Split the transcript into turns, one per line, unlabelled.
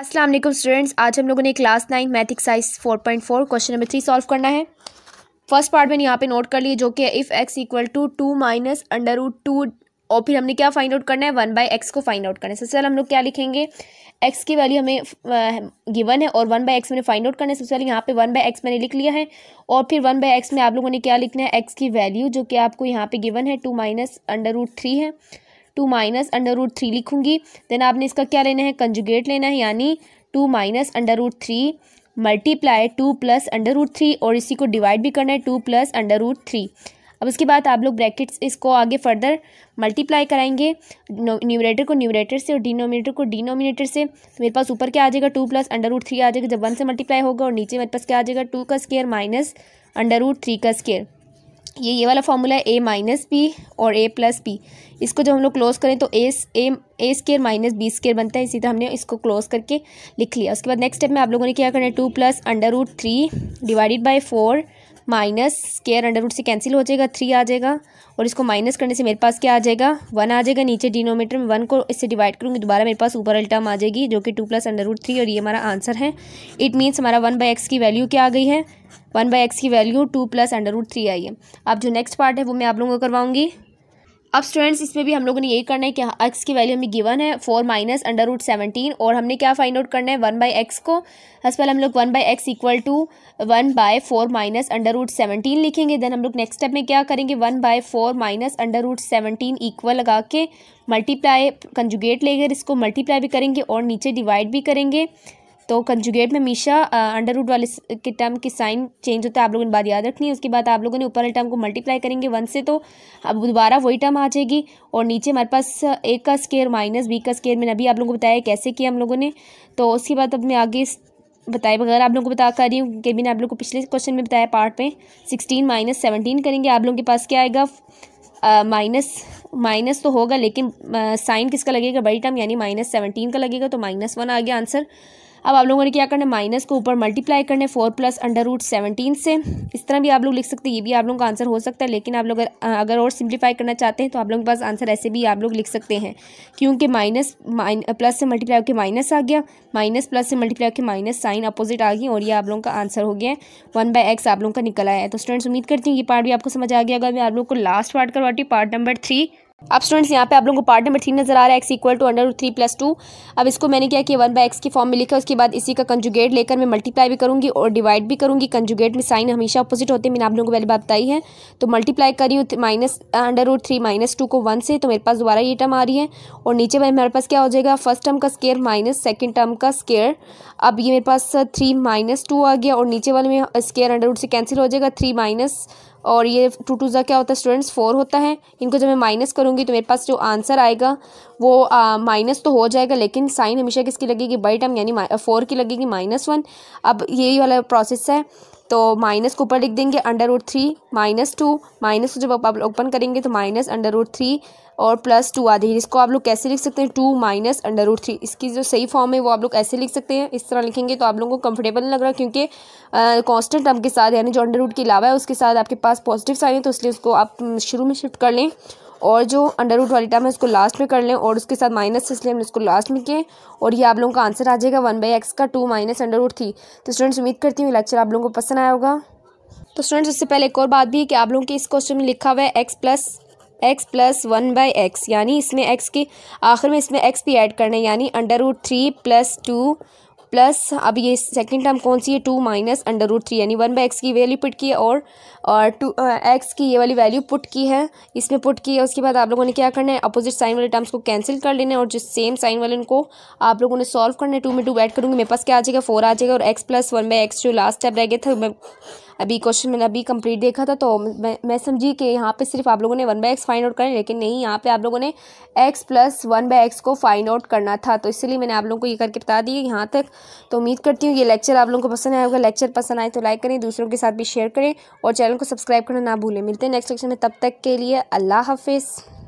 अस्सलाम वालेकुम स्टूडेंट्स आज हम लोगों ने class nine math exercise four point four question number three solve करना है फर्स्ट पार्ट मैंने यहाँ पे नोट कर लिए जो कि if x equal to two minus under root two और फिर हमने क्या फाइंड आउट करना है वन बाई एक्स को फाइंड आउट करना है सबसे पहले हम लोग क्या लिखेंगे एक्स की वैल्यू हमें गिवन है और वन बाई एक्स मैंने फाइंड आउट करना है सबसे पहले यहाँ पे वन बाई एक्स मैंने लिख लिया है और फिर वन बाई एक्स में आप लोगों ने क्या लिखना है एक्स की वैल्यू जो कि आपको यहाँ पे गिवन है two minus under root three है two minus under root three लिखूंगी देन आपने इसका क्या लेना है कंजुगेट लेना है यानी two minus under root three multiply two plus under root three और इसी को डिवाइड भी करना है two plus under root three अब उसके बाद आप लोग ब्रैकेट्स इसको आगे फर्दर मल्टीप्लाई कराएंगे न्यूमरेटर को न्यूमरेटर से और डिनोमिनेटर को डिनोमिनेटर से तो मेरे पास ऊपर क्या आ जाएगा two plus under root three आ जाएगा जब वन से मल्टीप्लाई होगा और नीचे मेरे पास क्या आ जाएगा टू का square minus under root three का स्केयर ये ये वाला फॉर्मूला है ए माइनस बी और ए प्लस बी इसको जब हम लोग क्लोज करें तो A A A square minus B square बनता है इसी तरह हमने इसको क्लोज करके लिख लिया उसके बाद नेक्स्ट स्टेप में आप लोगों ने क्या करना है two plus under root three divided by four minus square under root से कैंसिल हो जाएगा थ्री आ जाएगा और इसको माइनस करने से मेरे पास क्या आ जाएगा वन आ जाएगा नीचे डिनोमीटर में वन को इससे डिवाइड करूँगी तो दोबारा मेरे पास ऊपर अल्टर्म आ जाएगी जो कि two plus under root three और ये हमारा आंसर है इट मीन्स हमारा वन बाई एक्स की वैल्यू क्या आ गई है वन बाई एक्स की value two plus under root three आई है अब जो नेक्स्ट पार्ट है वो मैं आप लोगों को करवाऊँगी अब स्टूडेंट्स इसमें भी हम लोगों ने यही करना है कि एक्स की वैल्यू हमें गिवन है four minus under root seventeen और हमने क्या फाइंड आउट करना है वन बाई एक्स को हस पहले हम लोग one by x equal to one by four minus under root seventeen लिखेंगे देन हम लोग नेक्स्ट स्टेप में क्या करेंगे one by four minus under root seventeen equal लगा के मल्टीप्लाई कंजुगेट लेकर इसको मल्टीप्लाई भी करेंगे और नीचे डिवाइड भी करेंगे तो कंजुगेट में मीशा अंडर रूट वाले के टर्म की साइन चेंज होता है आप लोगों ने बात याद रखनी है उसके बाद आप लोगों ने ऊपर वाले टर्म को मल्टीप्लाई करेंगे वन से तो अब दोबारा वही टर्म आ जाएगी और नीचे हमारे पास ए uh, का स्केयर माइनस बी का स्केयर मैंने अभी आप लोगों को बताया कैसे किया हम लोगों ने तो उसके बाद अब मैं आगे बताए बगैर आप लोगों को बता कर रही हूँ कि मैंने आप लोगों को पिछले क्वेश्चन में बताया पार्ट में सिक्सटीन माइनस सेवनटीन करेंगे आप लोगों के पास क्या आएगा माइनस uh, माइनस तो होगा लेकिन साइन uh, किसका लगेगा बड़ी टर्म यानी माइनस सेवनटीन का लगेगा तो माइनस वन आ गया आंसर अब आप लोगों ने क्या करना है माइनस को ऊपर मल्टीप्लाई करने four plus under root seventeen से इस तरह भी आप लोग लिख सकते हैं ये भी आप लोगों का आंसर हो सकता है लेकिन आप लोग अगर और सिंप्लीफाई करना चाहते हैं तो आप लोगों के पास आंसर ऐसे भी आप लोग लिख सकते हैं क्योंकि माइनस प्लस से मल्टीप्लाई होकर माइनस आ गया माइनस प्लस से मल्टीप्लाई होकर माइनस साइन अपोजिट आ गई और ये आप लोगों का आंसर हो गया वन बाय एक्स आप लोगों का निकल आया है तो स्टूडेंट्स उम्मीद करती हूँ ये पार्ट भी आपको समझ आ गया अगर मैं आप लोग को लास्ट पार्ट करवाती हूँ पार्ट नंबर थ्री अब स्टूडेंट्स यहाँ पे आप लोगों को पार्ट नंबर थ्री नजर आ रहा है x equal to under three plus two अब इसको मैंने क्या किया वन बाय एक्स के फॉर्म में लिखा उसके बाद इसी का कंजुगेट लेकर मैं मल्टीप्लाई भी करूँगी और डिवाइड भी करूँगी कंजुगेट में साइन हमेशा अपोजिट होते हैं मैंने आप लोगों को पहले बात बताई है तो मल्टीप्लाई करी हूँ minus under root three minus two को वन से तो मेरे पास दोबारा ये टर्म आ रही है और नीचे भाई मेरे पास क्या हो जाएगा फर्स्ट टर्म का स्केयर माइनस सेकेंड टर्म का स्केयर अब ये मेरे पास थ्री माइनस टू आ गया और नीचे वाले में स्केयर अंडर रूट से कैंसिल हो जाएगा थ्री माइनस और ये टू टू जो क्या होता है स्टूडेंट्स फोर होता है इनको जब मैं माइनस करूँ करूँगी तो मेरे पास जो आंसर आएगा वो माइनस तो हो जाएगा लेकिन साइन हमेशा किसकी लगेगी बाई टर्म यानी फोर की लगेगी माइनस वन अब यही वाला प्रोसेस है तो माइनस को ऊपर लिख देंगे under root three minus two minus को जब आप ओपन करेंगे तो माइनस अंडर रूट थ्री और प्लस टू आ जाएगी इसको आप लोग कैसे लिख सकते हैं two minus under root three इसकी जो सही फॉर्म है वो आप लोग ऐसे लिख सकते हैं इस तरह लिखेंगे तो आप लोगों को कंफर्टेबल लग रहा क्योंकि कॉन्स्टेंट टर्म के साथ यानी जो अंडर रूट के अलावा है उसके साथ आपके पास पॉजिटिव साइन है तो इसलिए उसको आप शुरू में शिफ्ट कर लें और जो अंडर रूट वाली टर्म है उसको लास्ट में कर लें और उसके साथ माइनस इसलिए हमने उसको लास्ट में किए और ये आप लोगों का आंसर आ जाएगा वन बाई एक्स का two minus under root three तो स्टूडेंट्स उम्मीद करती हूँ लेक्चर आप लोगों को पसंद आया होगा तो स्टूडेंट्स इससे पहले एक और बात भी है कि आप लोगों के इस क्वेश्चन में लिखा हुआ है x plus x plus one by x यानी इसमें एक्स के आखिर में इसमें एक्स भी ऐड करना है यानी under root three plus two plus अब ये सेकंड टर्म कौन सी है two minus under root three यानी वन बाई एक्स की वैल्यू पुट की है और और टू एक्स की ये वाली वैल्यू पुट की है इसमें पुट की है उसके बाद आप लोगों ने क्या करना है अपोजिट साइन वाले टर्म्स को कैंसिल कर लेना और जो सेम साइन वाले उनको आप लोगों ने सॉल्व करना है टू में टू एड करूँगी मेरे पास क्या आ जाएगा फोर आ जाएगा और x plus one by x जो लास्ट स्टेप रह गया था मैं अभी क्वेश्चन मैंने अभी कंप्लीट देखा था तो मैं मैं समझी कि यहाँ पे सिर्फ आप लोगों ने one by x find out करें लेकिन नहीं यहाँ पे आप लोगों ने x plus one by x को फाइंड आउट करना था तो इसलिए मैंने आप लोगों को ये करके बता दिया यहाँ तक तो उम्मीद करती हूँ ये लेक्चर आप लोगों को पसंद आए अगर लेक्चर पसंद आए तो लाइक करें दूसरों के साथ भी शेयर करें और चैनल को सब्सक्राइब करना ना भूलें मिलते हैं नेक्स्ट लेक्चर में तब तक के लिए अल्लाह हाफिज़